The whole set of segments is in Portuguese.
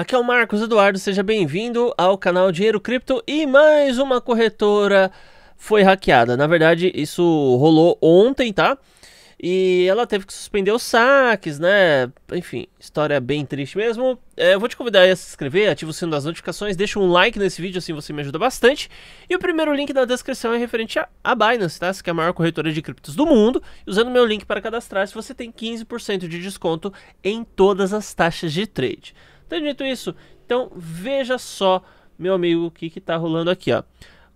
Aqui é o Marcos Eduardo, seja bem-vindo ao canal Dinheiro Cripto e mais uma corretora foi hackeada. Na verdade, isso rolou ontem, tá? E ela teve que suspender os saques, né? Enfim, história bem triste mesmo. É, eu vou te convidar a se inscrever, ativa o sino das notificações, deixa um like nesse vídeo, assim você me ajuda bastante. E o primeiro link na descrição é referente à a Binance, tá? Essa que é a maior corretora de criptos do mundo. E usando meu link para cadastrar, você tem 15% de desconto em todas as taxas de trade. Tendo dito isso, então veja só, meu amigo, o que está rolando aqui. Ó.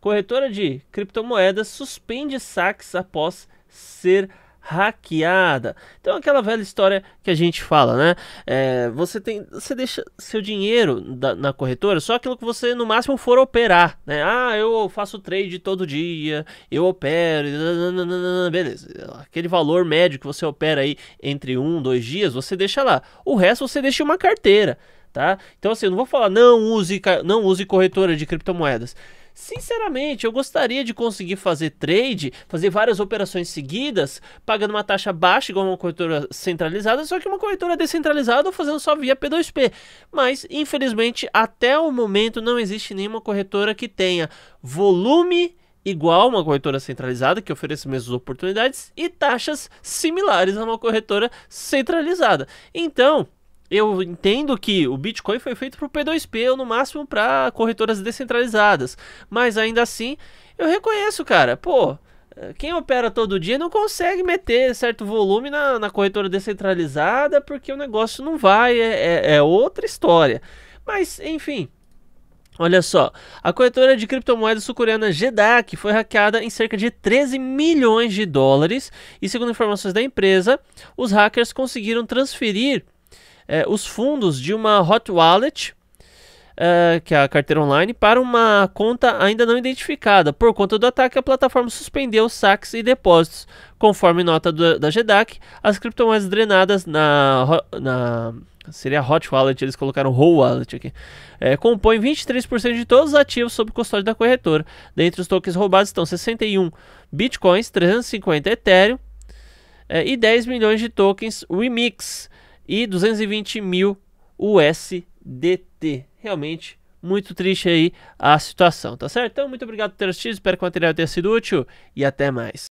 Corretora de criptomoedas suspende saques após ser hackeada. Então aquela velha história que a gente fala, né? É, você tem, você deixa seu dinheiro da, na corretora, só aquilo que você no máximo for operar, né? Ah, eu faço trade todo dia, eu opero, beleza. Aquele valor médio que você opera aí entre um, dois dias, você deixa lá. O resto você deixa em uma carteira tá? Então assim, eu não vou falar não use, não use corretora de criptomoedas. Sinceramente, eu gostaria de conseguir fazer trade, fazer várias operações seguidas, pagando uma taxa baixa igual uma corretora centralizada, só que uma corretora descentralizada ou fazendo só via P2P. Mas, infelizmente, até o momento não existe nenhuma corretora que tenha volume igual uma corretora centralizada que oferece mesmas oportunidades e taxas similares a uma corretora centralizada. Então, eu entendo que o Bitcoin foi feito para o P2P ou no máximo para corretoras descentralizadas, mas ainda assim eu reconheço, cara, pô, quem opera todo dia não consegue meter certo volume na, na corretora descentralizada porque o negócio não vai, é, é, é outra história. Mas, enfim. Olha só, a corretora de criptomoedas sul-coreana GDAC foi hackeada em cerca de 13 milhões de dólares e, segundo informações da empresa, os hackers conseguiram transferir é, os fundos de uma hot wallet, é, que é a carteira online, para uma conta ainda não identificada. Por conta do ataque, a plataforma suspendeu saques e depósitos. Conforme nota do, da GEDAC, as criptomoedas drenadas na, na Seria Hot Wallet, eles colocaram Whole Wallet aqui. É, compõe 23% de todos os ativos sob custódia da corretora. Dentre os tokens roubados estão 61 bitcoins, 350 Ethereum é, e 10 milhões de tokens Remix e 220 mil USDT. Realmente muito triste aí a situação, tá certo? Então, muito obrigado por ter assistido, espero que o material tenha sido útil e até mais.